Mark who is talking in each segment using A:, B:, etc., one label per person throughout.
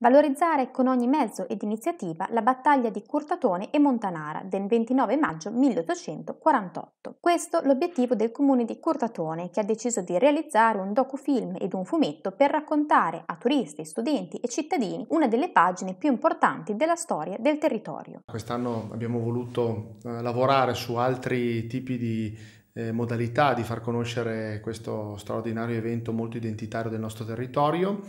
A: Valorizzare con ogni mezzo ed iniziativa la battaglia di Curtatone e Montanara del 29 maggio 1848. Questo l'obiettivo del comune di Curtatone che ha deciso di realizzare un docufilm ed un fumetto per raccontare a turisti, studenti e cittadini una delle pagine più importanti della storia del territorio.
B: Quest'anno abbiamo voluto eh, lavorare su altri tipi di eh, modalità di far conoscere questo straordinario evento molto identitario del nostro territorio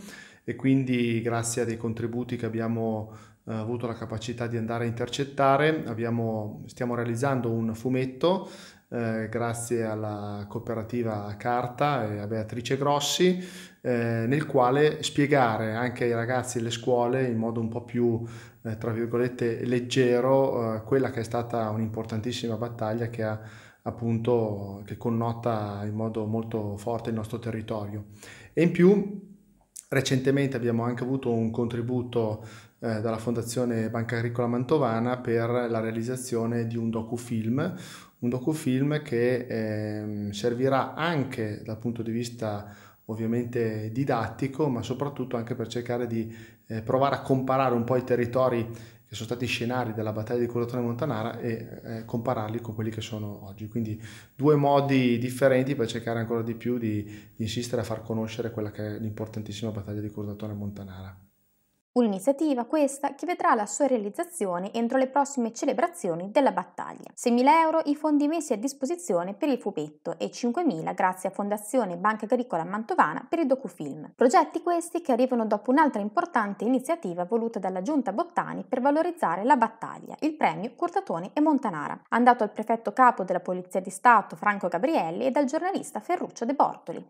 B: e quindi grazie a dei contributi che abbiamo eh, avuto la capacità di andare a intercettare abbiamo, stiamo realizzando un fumetto eh, grazie alla cooperativa Carta e a Beatrice Grossi, eh, nel quale spiegare anche ai ragazzi e alle scuole in modo un po' più, eh, tra virgolette, leggero eh, quella che è stata un'importantissima battaglia che ha appunto che connota in modo molto forte il nostro territorio. E in più Recentemente abbiamo anche avuto un contributo eh, dalla Fondazione Banca Agricola Mantovana per la realizzazione di un docufilm, un docufilm che eh, servirà anche dal punto di vista ovviamente didattico, ma soprattutto anche per cercare di eh, provare a comparare un po' i territori che sono stati scenari della battaglia di Coratone Montanara e eh, compararli con quelli che sono oggi. Quindi due modi differenti per cercare ancora di più di, di insistere a far conoscere quella che è l'importantissima battaglia di Coratone Montanara.
A: Un'iniziativa questa che vedrà la sua realizzazione entro le prossime celebrazioni della battaglia. 6.000 euro i fondi messi a disposizione per il fumetto e 5.000 grazie a Fondazione Banca Agricola Mantovana per il docufilm. Progetti questi che arrivano dopo un'altra importante iniziativa voluta dalla Giunta Bottani per valorizzare la battaglia, il premio Curtatone e Montanara, andato al prefetto capo della Polizia di Stato Franco Gabrielli e dal giornalista Ferruccio De Bortoli.